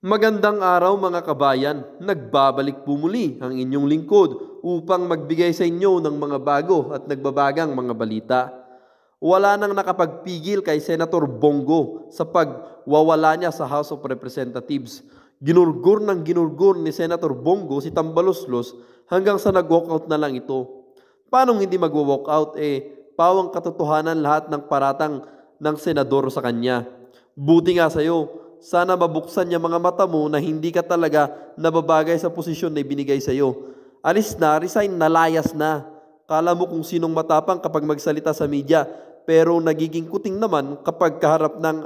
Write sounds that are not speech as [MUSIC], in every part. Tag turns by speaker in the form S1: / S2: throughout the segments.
S1: Magandang araw mga kabayan, nagbabalik po muli ang inyong lingkod upang magbigay sa inyo ng mga bago at nagbabagang mga balita. Wala nang nakapagpigil kay Senator Bongo sa pagwawala niya sa House of Representatives. Ginurgur ng ginurgur ni Senator Bongo si Tambaloslos hanggang sa nag-walkout na lang ito. Paano hindi mag-walkout eh pawang katotohanan lahat ng paratang ng senador sa kanya. Buti nga sa'yo, sana mabuksan niya mga mata mo na hindi ka talaga nababagay sa posisyon na ibinigay sa iyo. Alis na, resign na, layas na. Kala mo kung sinong matapang kapag magsalita sa media, pero nagiging kuting naman kapag kaharap ng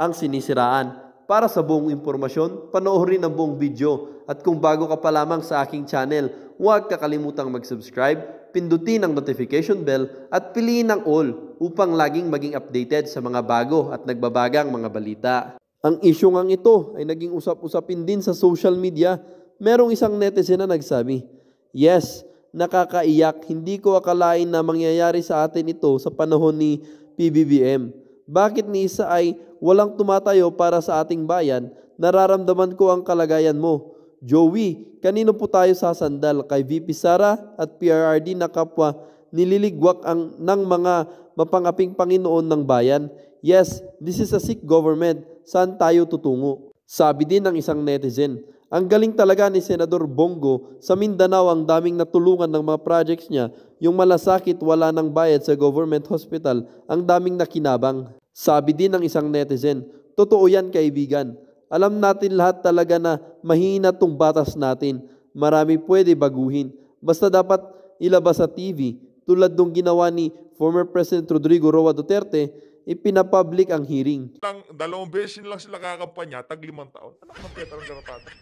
S1: ang sinisiraan. Para sa buong impormasyon, panoorin ang buong video. At kung bago ka pa lamang sa aking channel, huwag kakalimutang mag-subscribe, pindutin ang notification bell at piliin ang all upang laging maging updated sa mga bago at nagbabagang mga balita. Ang isyu ngang ito ay naging usap-usapin din sa social media. Merong isang netizen na nagsabi, Yes, nakakaiyak. Hindi ko akalain na mangyayari sa atin ito sa panahon ni PBBM. Bakit ni isa ay walang tumatayo para sa ating bayan? Nararamdaman ko ang kalagayan mo. Joey, kanino po tayo sasandal? Kay VP Sara at PRRD na kapwa nililigwak ang, ng mga mapangaping Panginoon ng bayan? Yes, this is a sick government saan tayo tutungo. Sabi din ng isang netizen, ang galing talaga ni Senador Bongo sa Mindanao ang daming natulungan ng mga projects niya. Yung malasakit wala ng bayad sa government hospital, ang daming nakinabang. Sabi din ng isang netizen, totoo yan kaibigan. Alam natin lahat talaga na mahina tong batas natin. Marami pwede baguhin. Basta dapat ilabas sa TV tulad dong ginawa ni former President Rodrigo Roa Duterte ipinapublic ang hearing. Lang,
S2: dalawang beses lang sila kakampanya, tag limang taon. Anak ng Petra ng Garapata.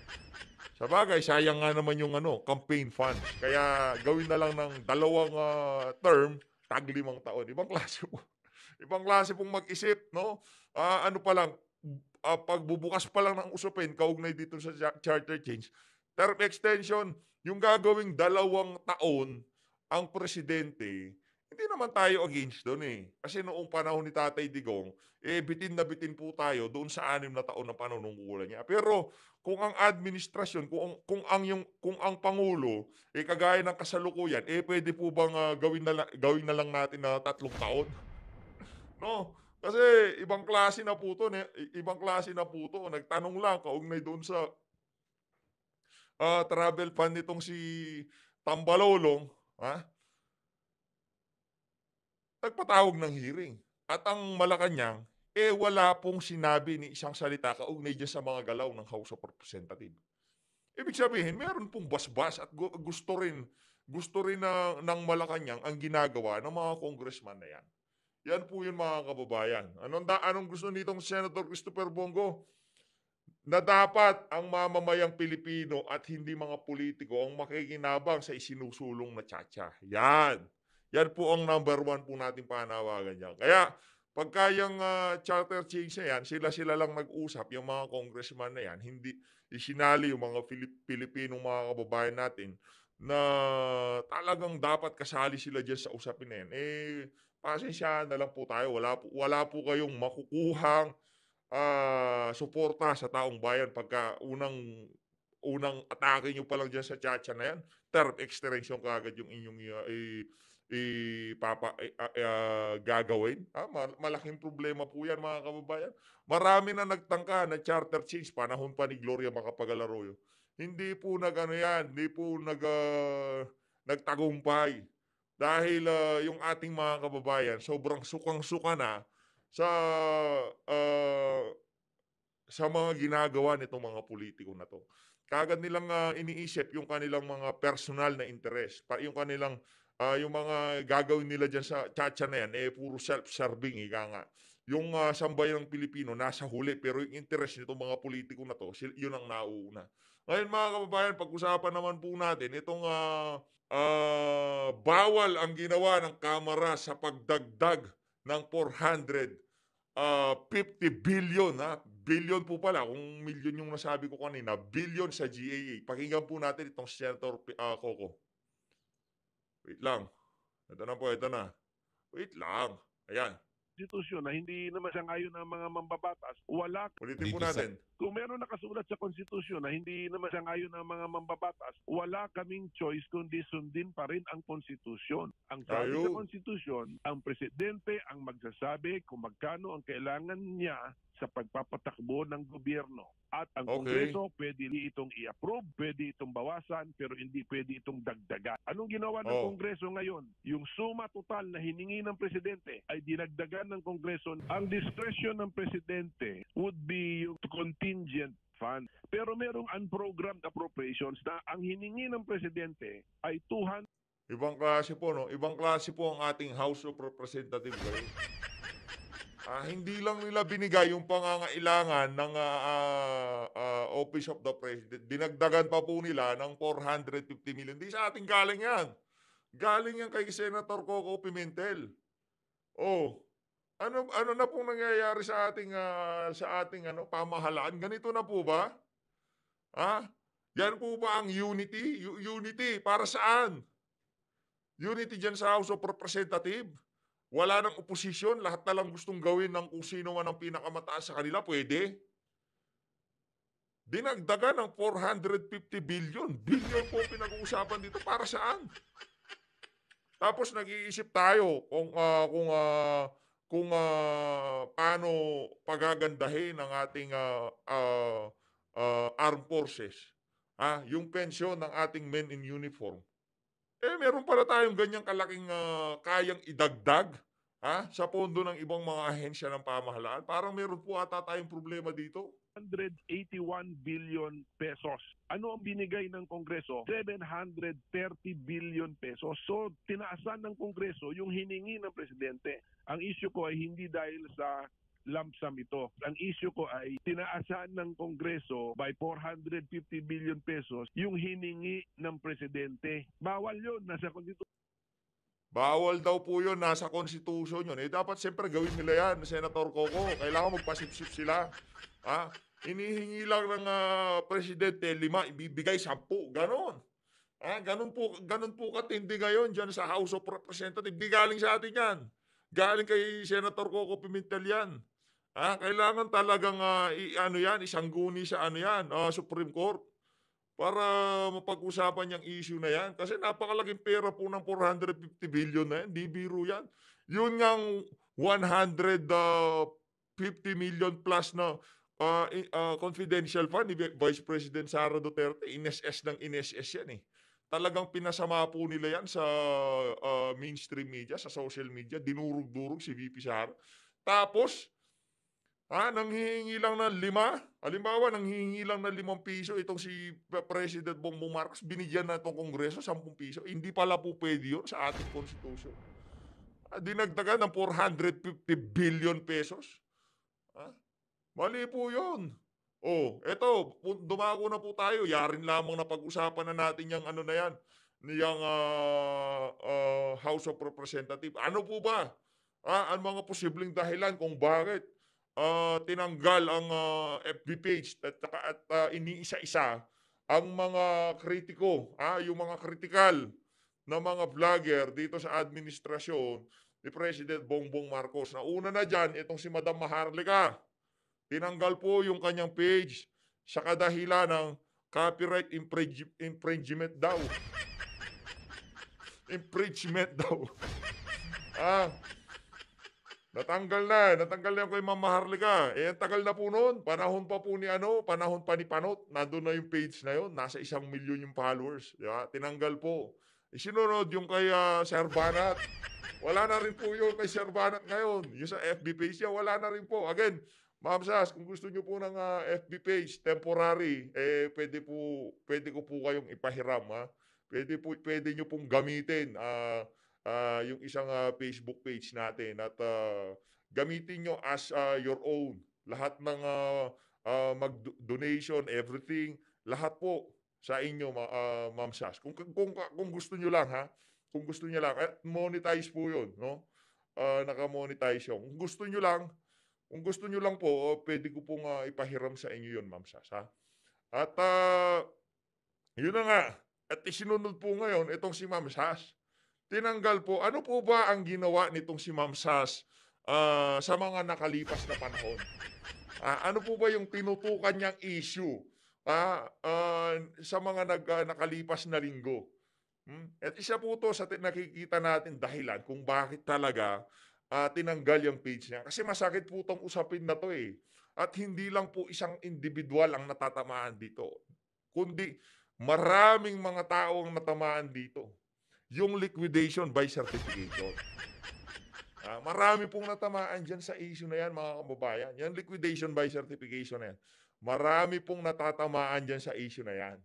S2: Sa bagay, sayang nga naman yung ano, campaign funds. Kaya gawin na lang ng dalawang uh, term, tag limang taon. Ibang klase po. Ibang klase pong mag-isip, no? Uh, ano pa lang, uh, pagbubukas pa lang ng usapin, kaugnay dito sa charter change, term extension, yung gagawing dalawang taon ang presidente hindi naman tayo against doon eh. Kasi noong panahon ni Tatay Digong, eh bitin na bitin po tayo doon sa anim na taon ng panunungkulan niya. Pero kung ang administrasyon, kung, kung ang yung kung ang pangulo eh kagaya ng kasalukuyan, eh pwede po bang uh, gawin na gawin na lang natin na tatlong taon? [LAUGHS] No. Kasi ibang klase na po to, ibang klase na po to. Nagtanong lang kaugnay doon sa uh, travel fund nitong si Tambalolong, ha? nagpatawag ng hearing. At ang Malacanang, eh wala pong sinabi ni isang salita kaugnay dyan sa mga galaw ng House of Representatives. Ibig sabihin, meron pong basbas at gusto rin gusto rin na, ng Malacanang ang ginagawa ng mga congressman na yan. Yan po yun mga kababayan. Anong, da, anong gusto nitong Senator Christopher Bongo? Na dapat ang mamamayang Pilipino at hindi mga politiko ang makikinabang sa isinusulong na tsatsya. Yan. Yan po ang number one po natin panawagan yan. Kaya pagka yung uh, charter change na yan, sila-sila lang nag-usap, yung mga congressman na yan, hindi isinali yung mga Filip- Pilipinong mga kababayan natin na talagang dapat kasali sila dyan sa usapin na yan. Eh, pasensya na lang po tayo. Wala po, wala po kayong makukuhang uh, suporta sa taong bayan pagka unang unang atake nyo pa lang dyan sa chacha na yan, Term extension kagad yung inyong uh, eh, ipapa, uh, gagawin. Ha? Ah, malaking problema po yan mga kababayan. Marami na nagtangka na charter change, panahon pa ni Gloria makapagalaro yun. Hindi po nag ano yan, hindi po nag, uh, nagtagumpay. Dahil uh, yung ating mga kababayan sobrang sukang-suka na sa uh, sa mga ginagawa nitong mga politiko na to. Kagad nilang uh, iniisip yung kanilang mga personal na interest, pa, yung kanilang uh, yung mga gagawin nila dyan sa chacha na yan, eh, puro self-serving, ika nga. Yung uh, ah, sambayan ng Pilipino, nasa huli, pero yung interest nitong mga politiko na to, yun ang nauuna. Ngayon mga kababayan, pag-usapan naman po natin, itong uh, uh, bawal ang ginawa ng Kamara sa pagdagdag ng 450 billion, ha? billion po pala, kung million yung nasabi ko kanina, billion sa GAA. Pakinggan po natin itong Senator uh, Coco. Wait lang. Ito na po, ito na. Wait lang. Ayan.
S3: Konstitusyon na hindi naman siya ngayon ng mga mambabatas, wala.
S2: Ulitin po natin.
S3: Kung meron nakasulat sa konstitusyon na hindi naman siya ngayon ng mga mambabatas, wala kaming choice kundi sundin pa rin ang konstitusyon. Ang sabi Ayaw. sa konstitusyon, ang presidente ang magsasabi kung magkano ang kailangan niya sa pagpapatakbo ng gobyerno. At ang okay. Kongreso, pwede itong i-approve, pwede itong bawasan, pero hindi pwede itong dagdagan. Anong ginawa ng oh. Kongreso ngayon? Yung suma total na hiningi ng Presidente ay dinagdagan ng Kongreso. Ang discretion ng Presidente would be yung contingent fund. Pero merong unprogrammed appropriations na ang hiningi ng Presidente ay 200.
S2: Ibang klase po, no? Ibang klase po ang ating House of Representatives [LAUGHS] Ah, hindi lang nila binigay yung pangangailangan ng uh, uh, uh, Office of the President. Dinagdagan pa po nila ng 450 million. Di sa ating galing yan. Galing yan kay Senator Coco Pimentel. Oh, ano ano na pong nangyayari sa ating uh, sa ating ano pamahalaan? Ganito na po ba? Ha? Yan po ba ang unity? U- unity para saan? Unity dyan sa House of Representative. Wala ng oposisyon. Lahat na lang gustong gawin ng kung sino man ang pinakamataas sa kanila. Pwede. Dinagdagan ng 450 billion. Billion po pinag-uusapan dito. Para saan? Tapos nag-iisip tayo kung uh, kung uh, kung uh, paano pagagandahin ang ating uh, uh, uh, armed forces. Ah, yung pensyon ng ating men in uniform. Eh, meron pala tayong ganyang kalaking uh, kayang idagdag ha? sa pondo ng ibang
S3: mga ahensya ng pamahalaan. Parang meron po ata tayong problema dito. 181 billion pesos. Ano ang binigay ng Kongreso? 730 billion pesos. So, tinaasan ng Kongreso yung hiningi ng Presidente. Ang issue ko ay hindi dahil sa lump sum ito. Ang issue ko ay tinaasan ng Kongreso by 450 billion pesos yung hiningi ng presidente. Bawal yun,
S2: nasa konstitusyon. Bawal daw po yun, nasa konstitusyon yun. Eh dapat siyempre gawin nila yan, Senator Coco. Kailangan magpasipsip sila. Ha? Inihingi lang ng uh, presidente lima, ibibigay sampu, ganon. Ah, ganun po, ganun po katindi ngayon diyan sa House of Representatives. Di galing sa atin yan. Galing kay Senator Coco Pimentel yan. Ha? Kailangan talagang uh, i- ano yan, isangguni sa ano yan, uh, Supreme Court para mapag-usapan yung issue na yan. Kasi napakalaking pera po ng 450 billion na yan. Di biro yan. Yun ngang 150 ah, million plus na uh, uh, confidential fund ni Vice President Sara Duterte. INSS ng INSS yan eh. Talagang pinasama po nila yan sa uh, mainstream media, sa social media. Dinurug-durug si VP Sara. Tapos, Ha? Ah, hihingi lang ng lima? Halimbawa, nang hihingi lang ng limang piso itong si President Bongbong Marcos, binigyan na itong Kongreso, sampung piso. Hindi pala po pwede yun sa ating Constitution. Ah, dinagdagan ng 450 billion pesos. Ha? Ah, mali po yun. Oh, eto, dumako na po tayo. Yarin lamang na pag-usapan na natin yung ano na yan, niyang uh, uh, House of Representatives. Ano po ba? Ah, ang mga posibleng dahilan kung bakit uh, tinanggal ang uh, ah, FB page at, at uh, iniisa-isa ang mga kritiko, ah, yung mga critical na mga vlogger dito sa administrasyon ni President Bongbong Marcos. Na una na dyan, itong si Madam Maharlika. Tinanggal po yung kanyang page sa kadahilan ng copyright infringement daw. [LAUGHS] infringement daw. ah, Natanggal na, natanggal na ko kay Ma'am Maharlika. Eh, ang tagal na po noon. Panahon pa po ni ano, panahon pa ni Panot. Nandun na yung page na yon Nasa isang milyon yung followers. Di ba? Tinanggal po. Eh, sinunod yung kay uh, Sir Banat. Wala na rin po yun kay Sir Banat ngayon. Yung sa FB page niya, wala na rin po. Again, Ma'am Sas, kung gusto niyo po ng uh, ah, FB page, temporary, eh, pwede po, pwede ko po kayong ipahiram, ha? Pwede po, pwede niyo pong gamitin. uh, uh, yung isang uh, Facebook page natin at uh, gamitin nyo as uh, your own. Lahat ng uh, uh, mag-donation, everything, lahat po sa inyo, ma- uh, Ma'am Sash. Kung, kung, kung gusto nyo lang, ha? Kung gusto nyo lang. At monetize po yun, no? Uh, naka-monetize yun. Kung gusto nyo lang, kung gusto nyo lang po, oh, pwede ko pong uh, ipahiram sa inyo yun, Ma'am Sash, ha? At uh, yun na nga. At isinunod po ngayon itong si Ma'am Sash tinanggal po. Ano po ba ang ginawa nitong si Ma'am Sas uh, sa mga nakalipas na panahon? Uh, ano po ba yung tinutukan niyang issue uh, uh, sa mga nag, uh, nakalipas na linggo? Hmm? At isa po to sa nakikita natin dahilan kung bakit talaga uh, tinanggal yung page niya. Kasi masakit po itong usapin na to eh. At hindi lang po isang individual ang natatamaan dito. Kundi maraming mga tao ang natamaan dito yung liquidation by certification. ah, marami pong natamaan dyan sa issue na yan, mga kababayan. Yan liquidation by certification na yan. Marami pong natatamaan dyan sa issue na yan.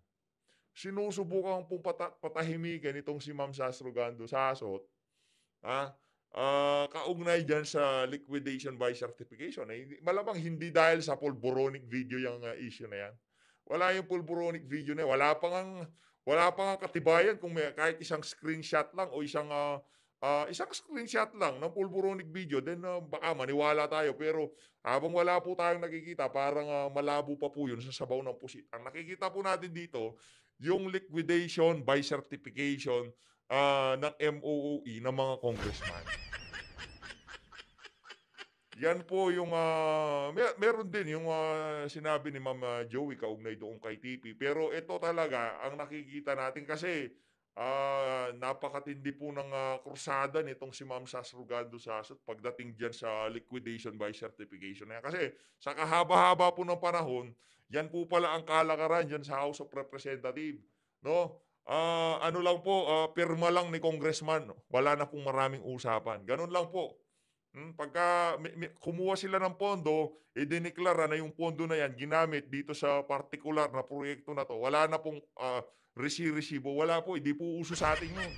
S2: Sinusubukan pong pata- patahimikan itong si Ma'am Sasrogando Sasot. Ha? Uh, kaugnay dyan sa liquidation by certification. Eh, malamang hindi dahil sa pulburonic video yung uh, issue na yan. Wala yung pulburonic video na yan. Wala pang ang wala pa nga katibayan kung may kahit isang screenshot lang o isang uh, uh, isang screenshot lang ng pulburonic video, then uh, baka maniwala tayo. Pero habang wala po tayong nakikita, parang uh, malabo pa po yun sa sabaw ng pusit. Ang nakikita po natin dito, yung liquidation by certification uh, ng MOOE ng mga congressman. Yan po yung, uh, mer- meron din yung uh, sinabi ni Ma'am ah, Joey kaugnay doon kay TP. Pero ito talaga ang nakikita natin kasi uh, napakatindi po ng uh, krusada nitong si Ma'am Sasrugando Sasot pagdating dyan sa liquidation by certification Kasi sa kahaba-haba po ng panahon, yan po pala ang kalakaran dyan sa House of Representative. No? Uh, ano lang po, uh, pirma lang ni Congressman. Wala na pong maraming usapan. Ganun lang po. Hmm, pagka may, may, kumuha sila ng pondo, idineklara eh, na yung pondo na yan ginamit dito sa particular na proyekto na to. Wala na pong uh, resi-resibo. Wala po, hindi po uso sa atin yun.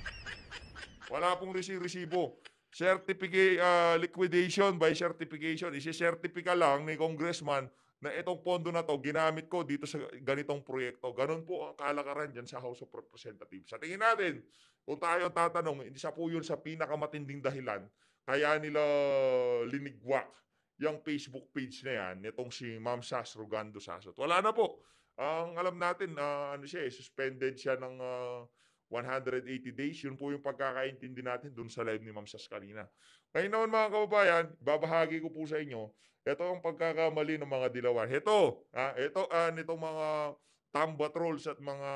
S2: Wala pong resi-resibo. Certificate uh, ah, liquidation by certification. Isi-certifica lang ni congressman na itong pondo na to ginamit ko dito sa ganitong proyekto. Ganun po ang kalakaran dyan sa House of Representatives. Sa tingin natin, kung tayo tatanong, hindi isa po yun sa pinakamatinding dahilan kaya nila linigwak yung Facebook page na yan, nitong si Ma'am Sas Rugando Sasot. Wala na po. Ang alam natin, uh, ano siya eh, suspended siya ng uh, ah, 180 days. Yun po yung pagkakaintindi natin dun sa live ni Ma'am Sas kanina. Ngayon naman mga kababayan, babahagi ko po sa inyo, ito ang pagkakamali ng mga dilawan. Ito, ah, ito, ah, nito mga tamba trolls at mga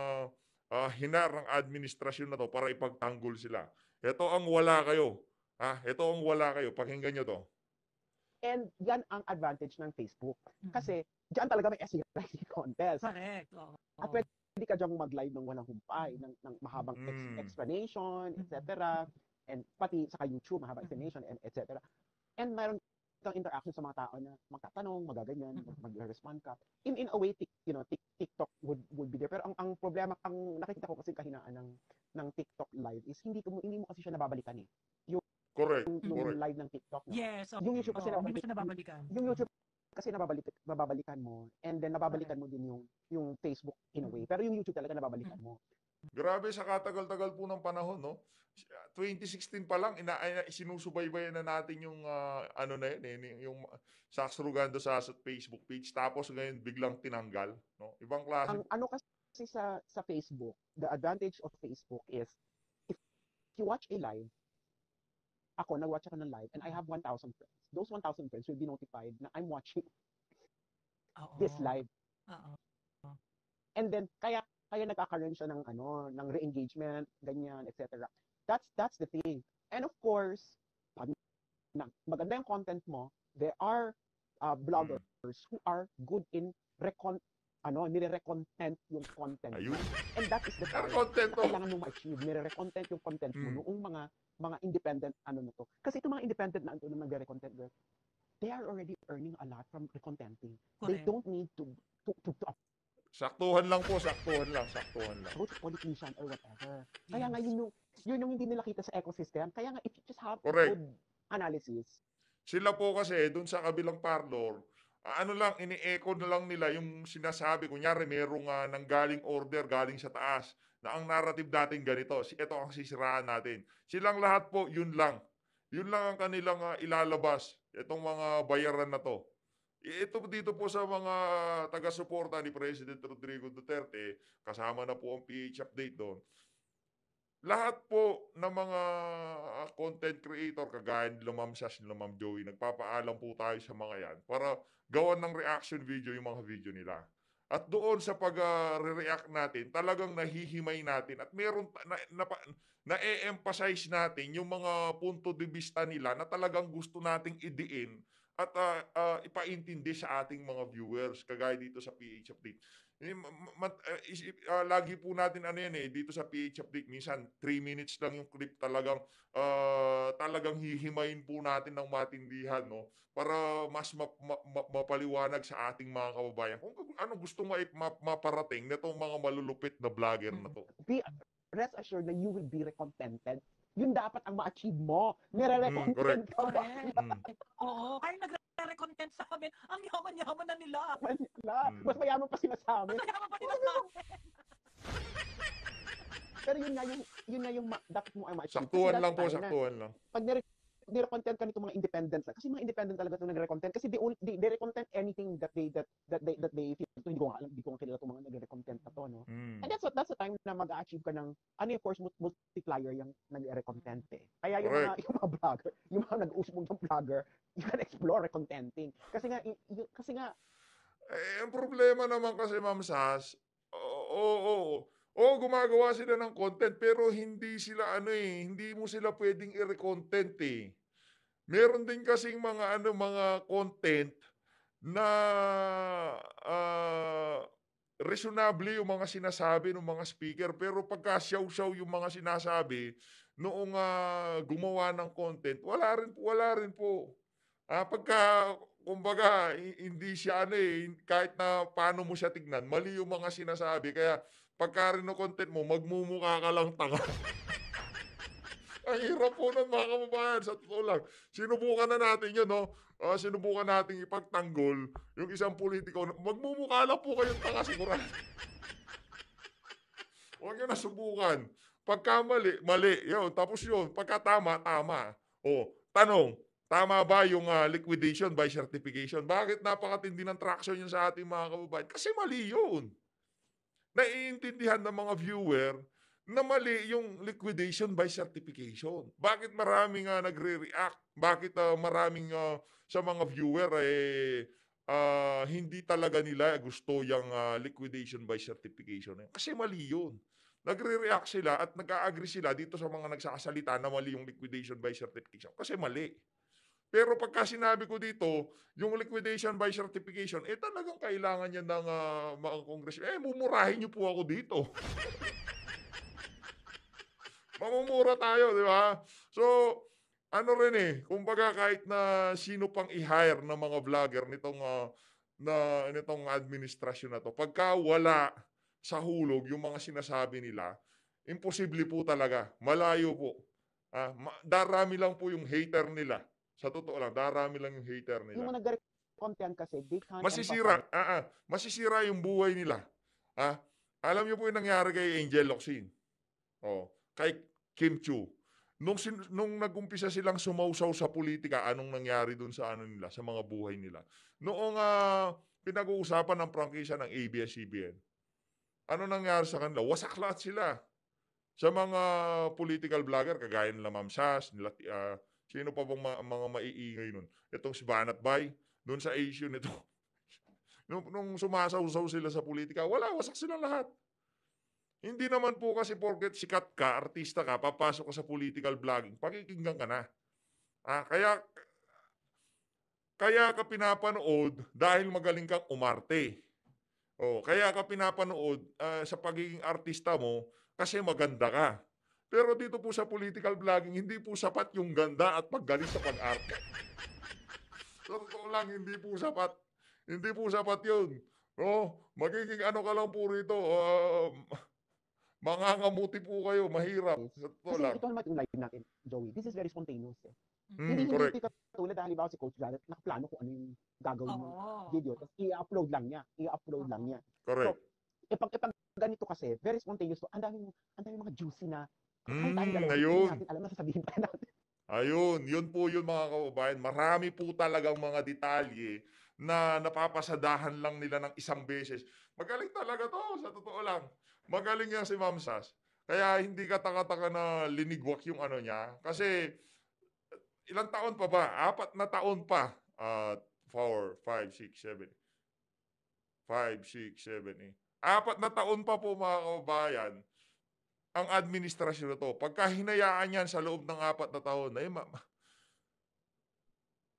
S2: ah, hinar ng administrasyon na to para ipagtanggol sila. Ito ang wala kayo. Ah, ito ang wala kayo. Pakinggan nyo to.
S4: And yan ang advantage ng Facebook. Mm-hmm. Kasi diyan talaga may essay [LAUGHS] writing contest. Correct. Oh. oh. At pwede ka diyang mag-live ng walang humpay, ng, ng mahabang mm. ex- explanation, etc. Mm-hmm. And pati sa YouTube, mahabang explanation, and etc. And mayroon kang interaction sa mga tao na magtatanong, magaganyan, mm-hmm. mag-respond ka. In in a way, tic, you know, tic, TikTok would would be there. Pero ang ang problema, ang nakikita ko kasi kahinaan ng ng TikTok live is hindi ko hindi mo kasi siya nababalikan eh. Correct. Yung, yung Correct. live ng TikTok mo. Yes. Okay. Yung YouTube kasi oh, nababalikan. nababalikan. Yung YouTube kasi nababalik nababalikan mo and then nababalikan okay. mo din yung yung Facebook in a way. Pero yung YouTube talaga nababalikan mo.
S2: Grabe sa katagal-tagal po ng panahon, no? 2016 pa lang ina, ina sinusubaybayan na natin yung uh, ano na yun, eh, yung Sax Rugando sa Facebook page tapos ngayon biglang tinanggal, no? Ibang klase. Ang
S4: ano kasi sa sa Facebook, the advantage of Facebook is if you watch a live ako, nag-watch ako ng live and I have 1,000 friends. Those 1,000 friends will be notified na I'm watching Uh-oh. this live. Uh-oh. And then, kaya, kaya nagkakaroon siya ng, ano, ng re-engagement, ganyan, etc. That's, that's the thing. And of course, pag na, maganda yung content mo, there are uh, bloggers mm. who are good in recon ano, nire-recontent yung content Ayun. And that is the content na oh. kailangan mong ma-achieve. Nire-recontent yung content mo mm. noong mga mga independent ano na to. Kasi itong mga independent na ano na nagre-recontent girl, they are already earning a lot from recontenting. Correct. They don't need to to, to, to
S2: Saktuhan lang po, saktuhan lang, saktuhan lang. Both
S4: politician or whatever. Kaya yes. nga yun yung, yun yung hindi nila kita sa ecosystem. Kaya nga if you just have Correct. good
S2: analysis. Sila po kasi, dun sa kabilang parlor, ano lang, ini-echo na lang nila yung sinasabi. Kunyari, merong uh, nanggaling order galing sa taas na ang narrative dating ganito. Ito ang sisiraan natin. Silang lahat po, yun lang. Yun lang ang kanilang uh, ilalabas. Itong mga bayaran na to. Ito dito po sa mga taga-suporta ni President Rodrigo Duterte, kasama na po ang PH update doon lahat po ng mga content creator, kagaya ni Ma'am Sash, ni Lumam Joey, nagpapaalam po tayo sa mga yan para gawan ng reaction video yung mga video nila. At doon sa pag-react ah, natin, talagang nahihimay natin at meron na, na, na-emphasize natin yung mga punto de vista nila na talagang gusto nating idiin at uh, uh, ipaintindi sa ating mga viewers kagaya dito sa PH update. Eh, Mat, uh, eh, ah, lagi po natin ano yan eh, dito sa PH update, minsan 3 minutes lang yung clip talagang, uh, talagang hihimayin po natin ng matindihan, no? Para mas map, ma, ma, mapaliwanag sa ating mga kababayan. Kung ano gusto mo eh, ma, maparating na mga malulupit na vlogger na hmm. to.
S4: Be rest assured that you will be recontented yun dapat ang ma-achieve mo. Nire-recontent mm, ka. [LAUGHS] Mm. Oo. Ay, nagre-recontent sa amin. Ang yaman-yaman na nila. Yaman nila. Mm. Mas mayaman pa sila sa amin. Mas mayaman pa nila ano sa amin. Pero yun nga yung, yun nga yung ma- dapat mo ay ma-achieve. Saktuhan lang po, saktuhan lang. Pag nire- nire-content ka nito mga independent lang. Kasi mga independent talaga itong nagre-content. Kasi they, only, they, they re-content anything that they, that mag-achieve ka ng, ano yung force multiplier yung nag recontente Kaya yung mga, [LAUGHS] yung mga vlogger, yung mga nag-usbong ng vlogger, you can explore recontenting. Kasi nga, y- kasi nga,
S2: eh, ang problema
S4: naman kasi, Ma'am
S2: Sas, oo, oh, oo, oh, oh, gumagawa sila ng content, pero hindi sila ano eh, hindi mo sila pwedeng i-recontent eh. Meron din kasing mga ano, mga content na uh, reasonable yung mga sinasabi ng mga speaker pero pagka siyaw-siyaw yung mga sinasabi noong uh, gumawa ng content, wala rin po, wala rin po. Ah, pagka, kumbaga, hindi siya ano eh, kahit na paano mo siya tignan, mali yung mga sinasabi. Kaya pagka rin ng content mo, magmumukha ka lang tanga. [LAUGHS] Ang hirap po nun mga kababayan, sa totoo lang. Sinubukan na natin yun, no? Uh, sinubukan natin ipagtanggol yung isang politiko. Magmumukha lang po kayong tanga sigurado. [LAUGHS] Huwag nyo nasubukan. Pagka mali, mali. Yun, tapos yun. Pagka tama, tama. O, tanong, Tama ba yung uh, liquidation by certification? Bakit napakatindi ng traction yun sa ating mga kababayan? Kasi mali yun. Naiintindihan ng mga viewer na mali yung liquidation by certification. Bakit marami nga nagre-react? Bakit uh, maraming uh, sa mga viewer eh uh, hindi talaga nila gusto yung uh, liquidation by certification? Kasi mali yun. Nagre-react sila at nag-agree sila dito sa mga nagsasalita na mali yung liquidation by certification. Kasi mali. Pero pagka sinabi ko dito, yung liquidation by certification, eh talagang kailangan yan ng uh, mga congress. Eh, mumurahin niyo po ako dito. [LAUGHS] mamumura tayo, di ba? So, ano rin eh, kumbaga kahit na sino pang i-hire ng mga vlogger nitong uh, na nitong administrasyon na to, pagka wala sa hulog yung mga sinasabi nila, imposible po talaga, malayo po. Ah, ma- darami lang po yung hater nila. Sa totoo lang, darami lang yung hater nila. Yung
S4: mga content kasi, they can't masisira,
S2: ah, ah, masisira yung buhay nila. Ah, alam niyo po yung nangyari kay Angel Locsin. Oh, kay Kim Chu. Nung, sin- nung nagumpisa silang sumausaw sa politika, anong nangyari doon sa ano nila, sa mga buhay nila? Noong uh, pinag-uusapan ng prangkisa ng ABS-CBN, ano nangyari sa kanila? Wasak lahat sila. Sa mga political vlogger, kagaya nila Ma'am Sas, nila, uh, sino pa bang mga, mga maiingay nun? Itong si Banat Bay, dun sa issue nito. [LAUGHS] nung, nung sumasawsaw sila sa politika, wala, wasak sila lahat. Hindi naman po kasi porket sikat ka, artista ka, papasok ka sa political vlogging, pakikinggan ka na. Ah, kaya kaya ka pinapanood dahil magaling kang umarte. Oh, kaya ka pinapanood uh, sa pagiging artista mo kasi maganda ka. Pero dito po sa political vlogging, hindi po sapat yung ganda at paggaling sa pag-arte. Totoo lang, hindi po sapat. Hindi po sapat yun. Oh, Magiging ano ka lang po
S4: rito, uh, Mangangamuti po kayo, mahirap. Sa totoo Kasi lang. ito naman yung live natin, Joey. This is very spontaneous. Eh. Mm, hindi correct. hindi katulad dahil ba si Coach Jared, nakaplano kung ano yung gagawin oh. ng video. Tapos i-upload lang niya. I-upload oh. lang niya. Correct. So, ipag, ipag ganito kasi, very spontaneous. So, ang daming, ang daming mga juicy na Mm, dalawa, ayun. Natin, alam na sasabihin pa natin.
S2: Ayun, yun po yun mga kababayan. Marami po talagang mga detalye na napapasadahan lang nila ng isang beses. Magaling talaga to, sa totoo lang. Magaling nga si Ma'am Sas. Kaya hindi ka taka-taka na linigwak yung ano niya. Kasi ilang taon pa ba? Apat na taon pa. At uh, 4, 5, 6, 7. 5, 6, 7, 8. Apat na taon pa po mga kababayan ang administrasyon to. Pagka hinayaan yan sa loob ng apat na taon, ay ma-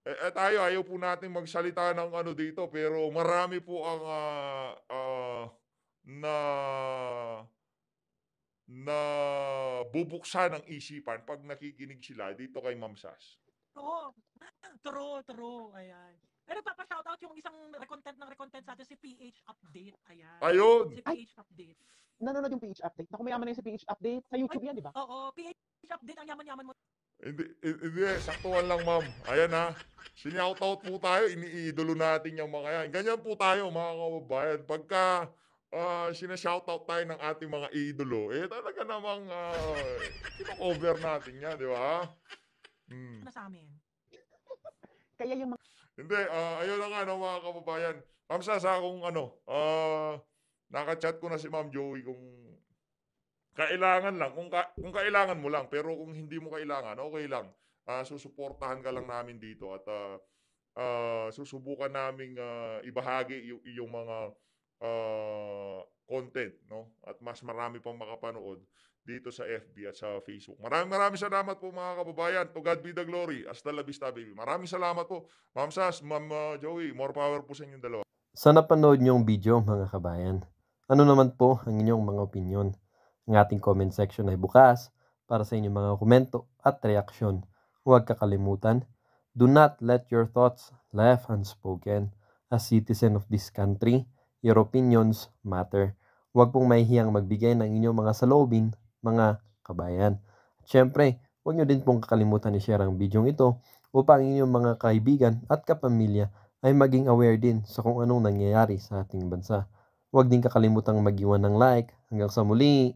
S2: eh, eh, tayo ayaw po natin magsalita ng ano dito pero marami po ang uh, uh, na na bubuksan ng isipan pag nakikinig sila dito kay Ma'am Sas.
S4: True. True, true. Ayan. Pero papa-shoutout yung isang recontent ng recontent sa atin, si PH Update. Ayan. Ayun! Si PH Update. Nanonood yung PH Update. Naku, mayaman na yun si PH Update. Sa YouTube Ay, yan, di ba? Oo, PH Update. Ang yaman-yaman mo.
S2: Hindi, hindi, saktuhan lang ma'am. Ayan ha. Sinoutout po tayo, iniidolo natin yung mga yan. Ganyan po tayo mga kababayan. Pagka uh, sinashoutout tayo ng ating mga idolo, eh talaga namang uh, ah, over natin yan, di ba? Mm.
S4: Ano sa amin? Kaya yung mga...
S2: Hindi, uh, ayun na nga, mga kababayan. Ma'am Sasa, kung ano, uh, nakachat ko na si Ma'am Joey kung kailangan lang, kung, ka, kung kailangan mo lang, pero kung hindi mo kailangan, okay lang. Uh, susuportahan ka lang namin dito at uh, uh, susubukan naming uh, ibahagi yung, yung mga uh, content no at mas marami pang makapanood dito sa FB at sa Facebook. Maraming maraming salamat po mga kababayan. To God be the glory. Hasta la vista baby. Maraming salamat po. Ma'am Sas, Ma'am uh, Joey, more power po sa inyong dalawa.
S1: Sa napanood niyong video mga kabayan, ano naman po ang inyong mga opinion? Ang ating comment section ay bukas para sa inyong mga komento at reaksyon. Huwag kakalimutan, do not let your thoughts left unspoken. As citizen of this country, Your opinions matter. Huwag pong mahihiyang magbigay ng inyong mga saloobin, mga kabayan. At syempre, huwag nyo din pong kakalimutan i-share ang video ito upang inyong mga kaibigan at kapamilya ay maging aware din sa kung anong nangyayari sa ating bansa. Huwag din kakalimutang mag-iwan ng like. Hanggang sa muli!